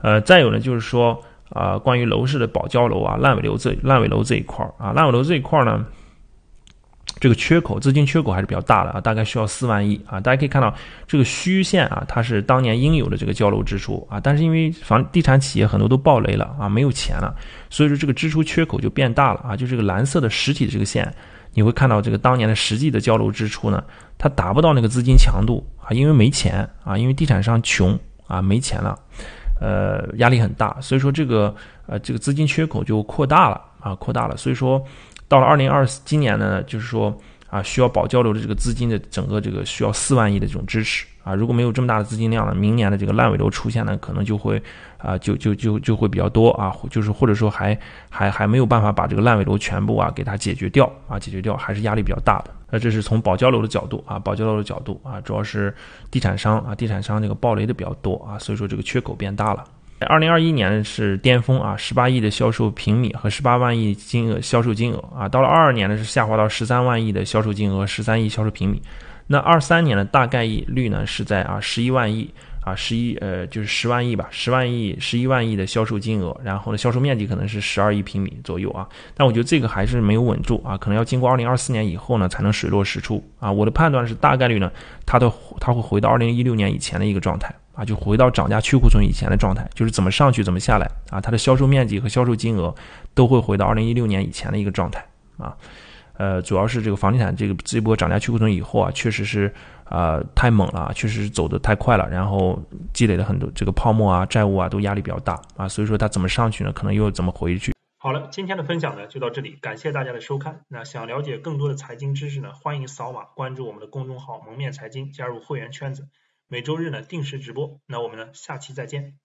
呃，再有呢，就是说啊，关于楼市的保交楼啊、烂尾楼这烂尾楼这一块儿啊，烂尾楼这一块呢，这个缺口资金缺口还是比较大的啊，大概需要四万亿啊。大家可以看到，这个虚线啊，它是当年应有的这个交楼支出啊，但是因为房地产企业很多都暴雷了啊，没有钱了，所以说这个支出缺口就变大了啊。就这个蓝色的实体的这个线，你会看到这个当年的实际的交楼支出呢，它达不到那个资金强度啊，因为没钱啊，因为地产商穷啊，没钱了。呃，压力很大，所以说这个，呃，这个资金缺口就扩大了啊，扩大了。所以说，到了二零二今年呢，就是说。啊，需要保交流的这个资金的整个这个需要四万亿的这种支持啊，如果没有这么大的资金量呢，明年的这个烂尾楼出现呢，可能就会啊，就就就就会比较多啊，就是或者说还还还没有办法把这个烂尾楼全部啊给它解决掉啊，解决掉还是压力比较大的。那这是从保交楼的角度啊，保交楼的角度啊，主要是地产商啊，地产商这个暴雷的比较多啊，所以说这个缺口变大了。二零二一年是巅峰啊，十八亿的销售平米和十八万亿金额销售金额啊，到了二二年呢是下滑到十三万亿的销售金额，十三亿销售平米。那二三年呢大概率呢是在啊十一万亿啊十一呃就是十万亿吧，十万亿十一万亿的销售金额，然后呢销售面积可能是十二亿平米左右啊。但我觉得这个还是没有稳住啊，可能要经过二零二四年以后呢才能水落石出啊。我的判断是大概率呢它的它会回到二零一六年以前的一个状态。啊，就回到涨价去库存以前的状态，就是怎么上去怎么下来啊，它的销售面积和销售金额都会回到二零一六年以前的一个状态啊，呃，主要是这个房地产这个这波涨价去库存以后啊，确实是啊太猛了，确实是走的太快了，然后积累了很多这个泡沫啊、债务啊都压力比较大啊，所以说它怎么上去呢？可能又怎么回去？好了，今天的分享呢就到这里，感谢大家的收看。那想了解更多的财经知识呢，欢迎扫码关注我们的公众号“蒙面财经”，加入会员圈子。每周日呢定时直播，那我们呢下期再见。